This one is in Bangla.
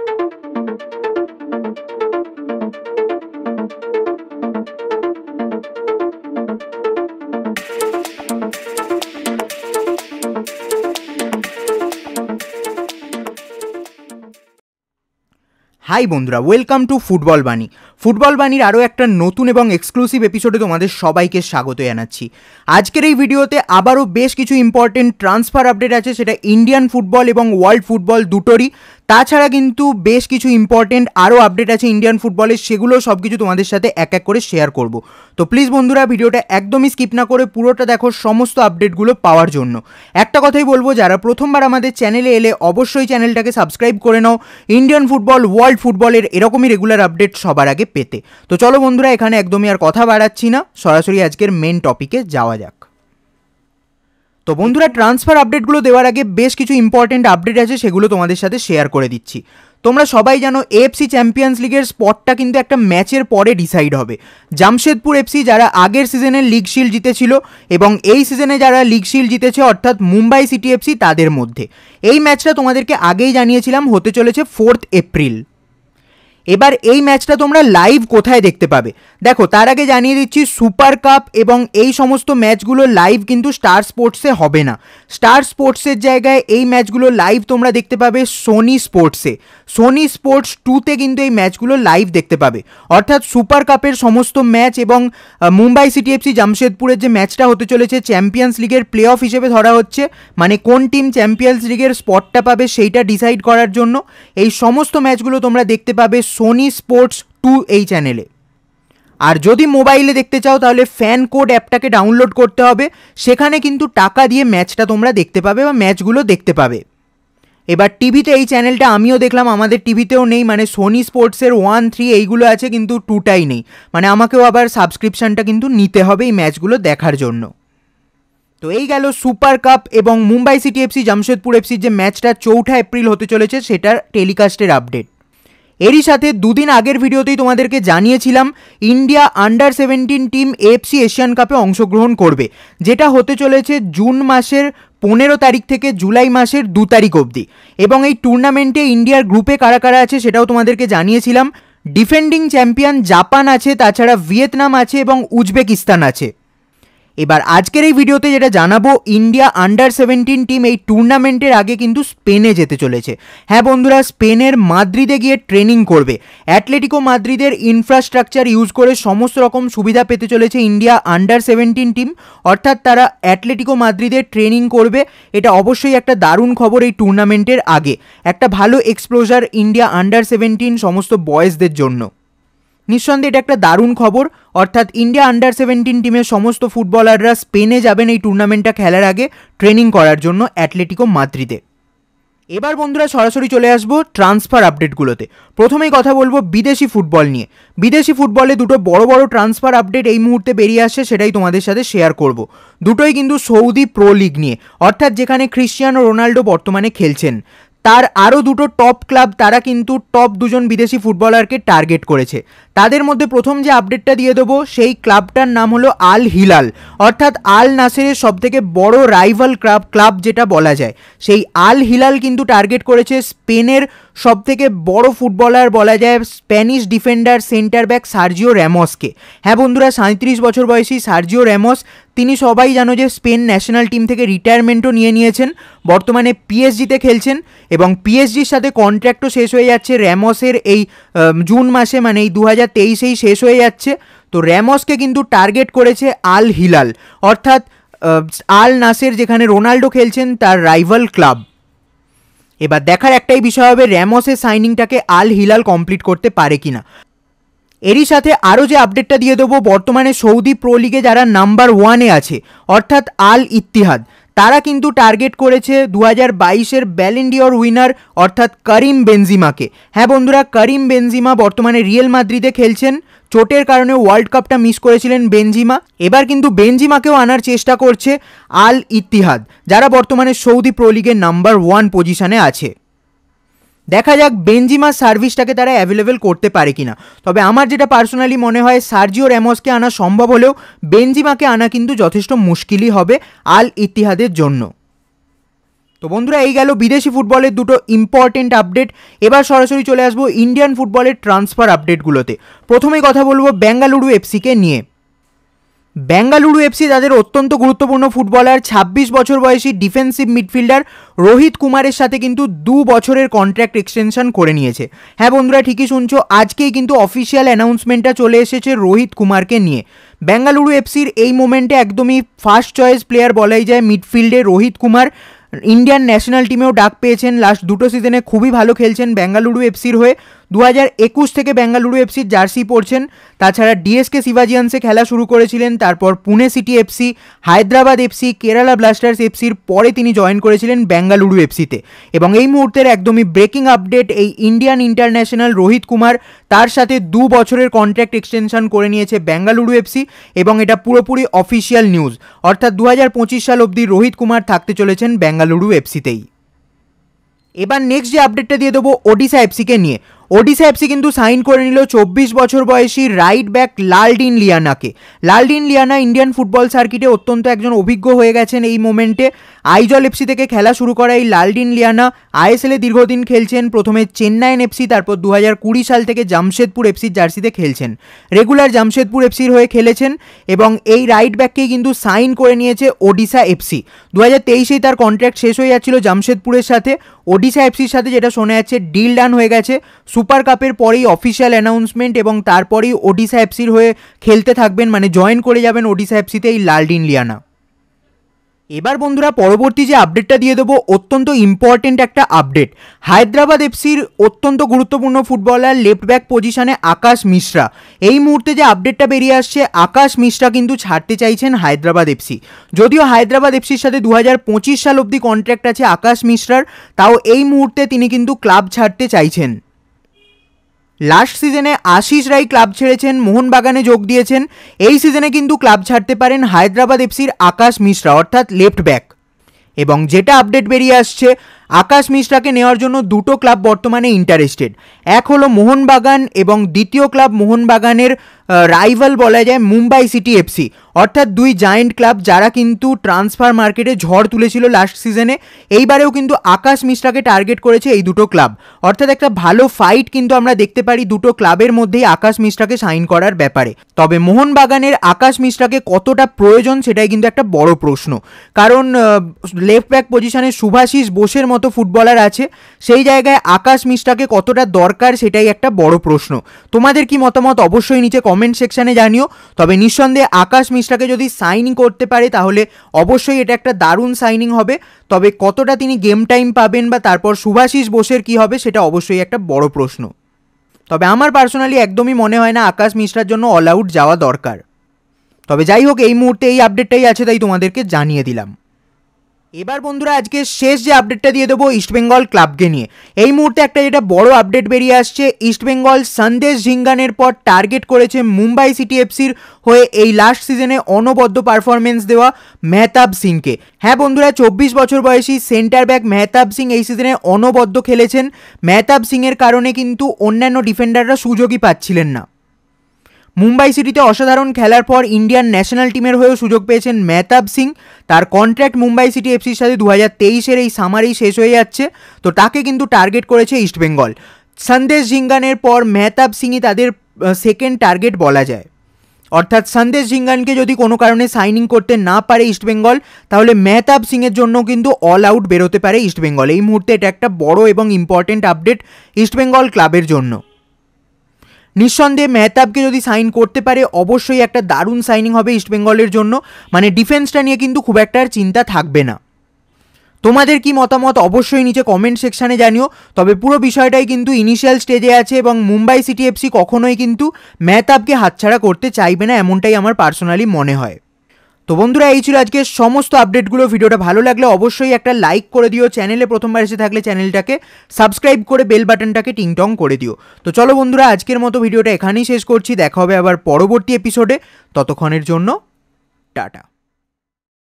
হাই বন্ধুরা welcome to football Bani football বাণীর আরও একটা নতুন এবং এক্সক্লুসিভ এপিসোডে তোমাদের সবাইকে স্বাগত জানাচ্ছি আজকের এই ভিডিওতে আবারও বেশ কিছু ইম্পর্টেন্ট ট্রান্সফার আপডেট আছে সেটা ইন্ডিয়ান ফুটবল এবং ওয়ার্ল্ড ফুটবল দুটোরই তাছাড়া কিন্তু বেশ কিছু ইম্পর্টেন্ট আরও আপডেট আছে ইন্ডিয়ান ফুটবলে সেগুলো সব কিছু তোমাদের সাথে এক এক করে শেয়ার করব তো প্লিজ বন্ধুরা ভিডিওটা একদমই স্কিপ না করে পুরোটা দেখো সমস্ত আপডেটগুলো পাওয়ার জন্য একটা কথাই বলবো যারা প্রথমবার আমাদের চ্যানেলে এলে অবশ্যই চ্যানেলটাকে সাবস্ক্রাইব করে নাও ইন্ডিয়ান ফুটবল ওয়ার্ল্ড ফুটবলের এরকমই রেগুলার আপডেট সবার আগে পেতে তো চলো বন্ধুরা এখানে একদমই আর কথা বাড়াচ্ছি না সরাসরি আজকের মেন টপিকে যাওয়া যাক তো বন্ধুরা ট্রান্সফার আপডেটগুলো দেওয়ার আগে বেশ কিছু ইম্পর্টেন্ট আপডেট আছে সেগুলো তোমাদের সাথে শেয়ার করে দিচ্ছি তোমরা সবাই জানো এফসি চ্যাম্পিয়ন্স লিগের স্পটটা কিন্তু একটা ম্যাচের পরে ডিসাইড হবে জামশেদপুর এফসি যারা আগের সিজনে লিগ শিল্ড জিতেছিল এবং এই সিজনে যারা লিগ শিল্ড জিতেছে অর্থাৎ মুম্বাই সিটি এফসি তাদের মধ্যে এই ম্যাচটা তোমাদেরকে আগেই জানিয়েছিলাম হতে চলেছে ফোর্থ এপ্রিল এবার এই ম্যাচটা তোমরা লাইভ কোথায় দেখতে পাবে দেখো তার আগে জানিয়ে দিচ্ছি সুপার কাপ এবং এই সমস্ত ম্যাচগুলো লাইভ কিন্তু স্টার স্পোর্টসে হবে না স্টার স্পোর্টসের জায়গায় এই ম্যাচগুলো লাইভ তোমরা দেখতে পাবে সোনি স্পোর্টসে সোনি স্পোর্টস টুতে কিন্তু এই ম্যাচগুলো লাইভ দেখতে পাবে অর্থাৎ সুপার কাপের সমস্ত ম্যাচ এবং মুম্বাই সিটি এফসি জামশেদপুরের যে ম্যাচটা হতে চলেছে চ্যাম্পিয়ন্স লিগের প্লে অফ হিসেবে ধরা হচ্ছে মানে কোন টিম চ্যাম্পিয়ন্স লিগের স্পটটা পাবে সেইটা ডিসাইড করার জন্য এই সমস্ত ম্যাচগুলো তোমরা দেখতে পাবে সোনি স্পোর্টস টু এই চ্যানেলে আর যদি মোবাইলে দেখতে চাও তাহলে ফ্যান কোড অ্যাপটাকে ডাউনলোড করতে হবে সেখানে কিন্তু টাকা দিয়ে ম্যাচটা তোমরা দেখতে পাবে বা ম্যাচগুলো দেখতে পাবে এবার টিভিতে এই চ্যানেলটা আমিও দেখলাম আমাদের টিভিতেও নেই মানে সোনি স্পোর্টসের ওয়ান থ্রি এইগুলো আছে কিন্তু টুটাই নেই মানে আমাকেও আবার সাবস্ক্রিপশানটা কিন্তু নিতে হবে এই ম্যাচগুলো দেখার জন্য তো এই গেল সুপার কাপ এবং মুম্বাই সিটি এফসি জামশেদপুর এফসির যে ম্যাচটা চৌঠা এপ্রিল হতে চলেছে সেটার টেলিকাস্টের আপডেট এরই সাথে দুদিন আগের ভিডিওতেই তোমাদেরকে জানিয়েছিলাম India under seventeen team FC Asian কাপে অংশগ্রহণ করবে যেটা হতে চলেছে জুন মাসের পনেরো তারিখ থেকে জুলাই মাসের দু তারিখ অবধি এবং এই টুর্নামেন্টে ইন্ডিয়ার গ্রুপে কারা কারা আছে সেটাও তোমাদেরকে জানিয়েছিলাম ডিফেন্ডিং চ্যাম্পিয়ন জাপান আছে তাছাড়া ভিয়েতনাম আছে এবং উজবেকিস্তান আছে এবার আজকের এই ভিডিওতে যেটা জানাবো ইন্ডিয়া আন্ডার সেভেন্টিন টিম এই টুর্নামেন্টের আগে কিন্তু স্পেনে যেতে চলেছে হ্যাঁ বন্ধুরা স্পেনের মাদ্রিদে গিয়ে ট্রেনিং করবে অ্যাটলেটিকো মাদ্রিদের ইনফ্রাস্ট্রাকচার ইউজ করে সমস্ত রকম সুবিধা পেতে চলেছে ইন্ডিয়া আন্ডার সেভেন্টিন টিম অর্থাৎ তারা অ্যাটলেটিকো মাদ্রিদের ট্রেনিং করবে এটা অবশ্যই একটা দারুণ খবর এই টুর্নামেন্টের আগে একটা ভালো এক্সপ্লোজার ইন্ডিয়া আন্ডার সেভেন্টিন সমস্ত বয়েজদের জন্য নিঃসন্দেহে এটা একটা দারুণ খবর অর্থাৎ ইন্ডিয়া আন্ডার সেভেন্টিন টিমের সমস্ত ফুটবলাররা স্পেনে যাবেন এই টুর্নামেন্টটা খেলার আগে ট্রেনিং করার জন্য অ্যাটলেটিকো মাদ্রিদে এবার বন্ধুরা সরাসরি চলে আসবো ট্রান্সফার আপডেটগুলোতে প্রথমেই কথা বলবো বিদেশি ফুটবল নিয়ে বিদেশি ফুটবলে দুটো বড় বড় ট্রান্সফার আপডেট এই মুহূর্তে বেরিয়ে আসছে সেটাই তোমাদের সাথে শেয়ার করব দুটোই কিন্তু সৌদি প্রো লিগ নিয়ে অর্থাৎ যেখানে ক্রিশ্চিয়ানো রোনাল্ডো বর্তমানে খেলছেন তার আরও দুটো টপ ক্লাব তারা কিন্তু টপ দুজন বিদেশি ফুটবলারকে টার্গেট করেছে তাদের মধ্যে প্রথম যে আপডেটটা দিয়ে দেবো সেই ক্লাবটার নাম হলো আল হিলাল অর্থাৎ আল নাসেরের সবথেকে বড় রাইভাল ক্লাব ক্লাব যেটা বলা যায় সেই আল হিলাল কিন্তু টার্গেট করেছে স্পেনের সবথেকে বড় ফুটবলার বলা যায় Spanish defender centre back Sergio র্যামসকে হ্যাঁ বন্ধুরা সাঁত্রিশ বছর বয়সী সার্জিও র্যামস তিনি সবাই জানো যে স্পেন ন্যাশনাল টিম থেকে রিটায়ারমেন্টও নিয়ে নিয়েছেন বর্তমানে পিএসজিতে খেলছেন এবং পিএসজির সাথে কন্ট্র্যাক্টও শেষ হয়ে যাচ্ছে র্যামসের এই জুন মাসে মানে এই দু হাজার তেইশেই শেষ হয়ে যাচ্ছে তো র্যামসকে কিন্তু টার্গেট করেছে আল হিলাল অর্থাৎ আল নাসের যেখানে রোনাল্ডো খেলছেন তার রাইভাল ক্লাব এবার দেখার একটাই বিষয় হবে র্যামসের সাইনিংটাকে আল হিলাল কমপ্লিট করতে পারে কিনা এরই সাথে আরও যে আপডেটটা দিয়ে দেবো বর্তমানে সৌদি প্রো লিগে যারা নাম্বার ওয়ানে আছে অর্থাৎ আল ইতিহাদ তারা কিন্তু টার্গেট করেছে দু হাজার বাইশের ব্যালেন্ডিওর উইনার অর্থাৎ করিম বেনজিমাকে হ্যাঁ বন্ধুরা করিম বেনজিমা বর্তমানে রিয়েল মাদ্রিদে খেলছেন চোটের কারণে ওয়ার্ল্ড কাপটা মিস করেছিলেন বেনজিমা এবার কিন্তু বেনজিমাকেও আনার চেষ্টা করছে আল ইতিহাদ যারা বর্তমানে সৌদি প্রো লিগের নাম্বার ওয়ান পজিশনে আছে দেখা যাক বেনজিমার সার্ভিসটাকে তারা অ্যাভেলেবেল করতে পারে কিনা তবে আমার যেটা পার্সোনালি মনে হয় সার্জিও র্যামসকে আনা সম্ভব হলেও বেনজিমাকে আনা কিন্তু যথেষ্ট মুশকিলই হবে আল ইতিহাদের জন্য তো বন্ধুরা এই গেল বিদেশি ফুটবলের দুটো ইম্পর্টেন্ট আপডেট এবার সরাসরি চলে আসবো ইন্ডিয়ান ফুটবলের ট্রান্সফার আপডেটগুলোতে প্রথমেই কথা বলবো বেঙ্গালুরু এফসিকে নিয়ে বেঙ্গালুরু এফসি তাদের অত্যন্ত গুরুত্বপূর্ণ ফুটবলার ছাব্বিশ বছর বয়সী ডিফেন্সিভ মিডফিল্ডার রোহিত কুমারের সাথে কিন্তু দু বছরের কন্ট্রাক্ট এক্সটেনশন করে নিয়েছে হ্যাঁ বন্ধুরা ঠিকই শুনছো আজকেই কিন্তু অফিসিয়াল অ্যানাউন্সমেন্টটা চলে এসেছে রোহিত কুমারকে নিয়ে বেঙ্গালুরু এফসির এই মোমেন্টে একদমই ফার্স্ট চয়েস প্লেয়ার বলাই যায় মিডফিল্ডে রোহিত কুমার ইন্ডিয়ান ন্যাশনাল টিমেও ডাক পেয়েছেন লাস্ট দুটো সিজনে খুবই ভালো খেলছেন বেঙ্গালুরু এফসির হয়ে দু থেকে বেঙ্গালুরু এফসির জার্সি পড়ছেন তাছাড়া ডিএসকে শিবাজিয়ানসে খেলা শুরু করেছিলেন তারপর Pune City FC Hyderabad FC Kerala Blasters এফসির পরে তিনি জয়েন করেছিলেন বেঙ্গালুরু এফসিতে এবং এই মুহূর্তের একদমই ব্রেকিং আপডেট এই ইন্ডিয়ান ইন্টারন্যাশনাল রোহিত কুমার তার সাথে দু বছরের কন্ট্রাক্ট এক্সটেনশন করে নিয়েছে বেঙ্গালুরু এফসি এবং এটা পুরোপুরি অফিসিয়াল নিউজ অর্থাৎ দু সাল অবধি রোহিত কুমার থাকতে চলেছেন বেঙ্গালুরু এফসিতেই এবার নেক্সট যে আপডেটটা দিয়ে দেবো ওডিশা এফসিকে নিয়ে ওডিসা এফসি কিন্তু সাইন করে নিল চব্বিশ বছর বয়সী রাইট ব্যাক লালডিন লিয়ানাকে লালডিন লিয়ানা ইন্ডিয়ান ফুটবল সার্কিটে অত্যন্ত একজন অভিজ্ঞ হয়ে গেছেন এই মোমেন্টে আইজল এফসি থেকে খেলা শুরু করা এই লালডিন লিয়ানা আইএসএলে দীর্ঘদিন খেলছেন প্রথমে চেন্নাইন এফসি তারপর দু কুড়ি সাল থেকে জামশেদপুর এফসির জার্সিতে খেলছেন রেগুলার জামশেদপুর এফসির হয়ে খেলেছেন এবং এই রাইট ব্যাককেই কিন্তু সাইন করে নিয়েছে ওডিশা এফসি দু হাজার তেইশেই তার কন্ট্র্যাক্ট শেষ হয়ে যাচ্ছিল জামশেদপুরের সাথে ওডিশা এফসির সাথে যেটা শোনা যাচ্ছে ডিল ডান হয়ে গেছে সুপার কাপের পরেই অফিসিয়াল অ্যানাউন্সমেন্ট এবং তারপরেই ওডিশা এফসির হয়ে খেলতে থাকবেন মানে জয়েন করে যাবেন ওডিশা এফসিতে এই লালডিন লিয়ানা এবার বন্ধুরা পরবর্তী যে আপডেটটা দিয়ে দেবো অত্যন্ত ইম্পর্টেন্ট একটা আপডেট হায়দ্রাবাদ এফসির অত্যন্ত গুরুত্বপূর্ণ ফুটবলার লেফট ব্যাক পজিশনে আকাশ মিশ্রা এই মুহূর্তে যে আপডেটটা বেরিয়ে আসছে আকাশ মিশ্রা কিন্তু ছাড়তে চাইছেন হায়দ্রাবাদ এফসি যদিও হায়দ্রাবাদ এফসির সাথে দু সাল অবধি কন্ট্র্যাক্ট আছে আকাশ মিশ্রার তাও এই মুহূর্তে তিনি কিন্তু ক্লাব ছাড়তে চাইছেন লাস্ট সিজনে আশিস রায় ক্লাব ছেড়েছেন মোহনবাগানে যোগ দিয়েছেন এই সিজনে কিন্তু ক্লাব ছাড়তে পারেন হায়দ্রাবাদ এফসির আকাশ মিশ্রা অর্থাৎ লেফট ব্যাক এবং যেটা আপডেট বেরিয়ে আসছে আকাশ মিশ্রাকে নেওয়ার জন্য দুটো ক্লাব বর্তমানে ইন্টারেস্টেড এক হলো মোহনবাগান এবং দ্বিতীয় ক্লাব মোহনবাগানের রাইভাল বলা যায় মুম্বাই সিটি এফসি অর্থাৎ দুই জায়েন্ট ক্লাব যারা কিন্তু ট্রান্সফার মার্কেটে ঝড় তুলেছিল লাস্ট সিজনে এইবারেও কিন্তু আকাশ মিশ্রাকে টার্গেট করেছে এই দুটো ক্লাব অর্থাৎ একটা ভালো ফাইট কিন্তু আমরা দেখতে পারি দুটো ক্লাবের মধ্যেই আকাশ মিশ্রাকে সাইন করার ব্যাপারে তবে মোহনবাগানের আকাশ মিশ্রাকে কতটা প্রয়োজন সেটাই কিন্তু একটা বড় প্রশ্ন কারণ লেফট ব্যাক পজিশনে সুভাশিস বোসের মতো মতো ফুটবলার আছে সেই জায়গায় আকাশ মিশ্রাকে কতটা দরকার সেটাই একটা বড় প্রশ্ন তোমাদের কি মতামত অবশ্যই নিচে কমেন্ট সেকশানে জানিও তবে নিঃসন্দেহে আকাশ মিশ্রাকে যদি সাইনিং করতে পারে তাহলে অবশ্যই এটা একটা দারুণ সাইনিং হবে তবে কতটা তিনি গেম টাইম পাবেন বা তারপর সুভাশিস বোসের কি হবে সেটা অবশ্যই একটা বড় প্রশ্ন তবে আমার পার্সোনালি একদমই মনে হয় না আকাশ মিশ্রার জন্য অল আউট যাওয়া দরকার তবে যাই হোক এই মুহূর্তে এই আপডেটটাই আছে তাই তোমাদেরকে জানিয়ে দিলাম এবার বন্ধুরা আজকে শেষ যে আপডেটটা দিয়ে দেবো ইস্টবেঙ্গল ক্লাবকে নিয়ে এই মুহূর্তে একটা যেটা বড় আপডেট বেরিয়ে আসছে ইস্টবেঙ্গল সন্দেশ ঝিঙ্গানের পর টার্গেট করেছে মুম্বাই সিটি এফসির হয়ে এই লাস্ট সিজনে অনবদ্য পারফরমেন্স দেওয়া মেহতাব সিংকে হ্যাঁ বন্ধুরা চব্বিশ বছর বয়সী সেন্টার ব্যাক মেহতাব সিং এই সিজনে অনবদ্য খেলেছেন মেহতাব সিংয়ের কারণে কিন্তু অন্যান্য ডিফেন্ডাররা সুযোগই পাচ্ছিলেন না মুম্বাই সিটিতে অসাধারণ খেলার পর ইন্ডিয়ান ন্যাশনাল টিমের হয়েও সুযোগ পেয়েছেন মেহতাব সিং তার কন্ট্র্যাক্ট মুম্বাই সিটি এফসির সাথে দু হাজার তেইশের এই সামারেই শেষ হয়ে যাচ্ছে তো তাকে কিন্তু টার্গেট করেছে ইস্টবেঙ্গল সন্দেশ ঝিঙ্গানের পর মেহতাব সিংই তাদের সেকেন্ড টার্গেট বলা যায় অর্থাৎ সন্দেশ ঝিঙ্গানকে যদি কোনো কারণে সাইনিং করতে না পারে ইস্টবেঙ্গল তাহলে মেহতাব সিংয়ের জন্য কিন্তু অল আউট বেরোতে পারে ইস্টবেঙ্গল এই মুহূর্তে এটা একটা বড় এবং ইম্পর্টেন্ট আপডেট ইস্টবেঙ্গল ক্লাবের জন্য নিঃসন্দেহে মেহতাবকে যদি সাইন করতে পারে অবশ্যই একটা দারুণ সাইনিং হবে ইস্টবেঙ্গলের জন্য মানে ডিফেন্সটা নিয়ে কিন্তু খুব একটা আর চিন্তা থাকবে না তোমাদের কি মতামত অবশ্যই নিচে কমেন্ট সেকশানে জানিও তবে পুরো বিষয়টাই কিন্তু ইনিশিয়াল স্টেজে আছে এবং মুম্বাই সিটি এফসি কখনোই কিন্তু মেহতাবকে হাতছাড়া করতে চাইবে না এমনটাই আমার পার্সোনালি মনে হয় তো বন্ধুরা এই ছিল আজকে সমস্ত আপডেটগুলো ভিডিওটা ভালো লাগলে অবশ্যই একটা লাইক করে দিও চ্যানেলে প্রথমবার এসে থাকলে চ্যানেলটাকে সাবস্ক্রাইব করে বেল বাটনটাকে টিংটং করে দিও তো চলো বন্ধুরা আজকের মতো ভিডিওটা এখানেই শেষ করছি দেখা হবে আবার পরবর্তী এপিসোডে ততক্ষণের জন্য টাটা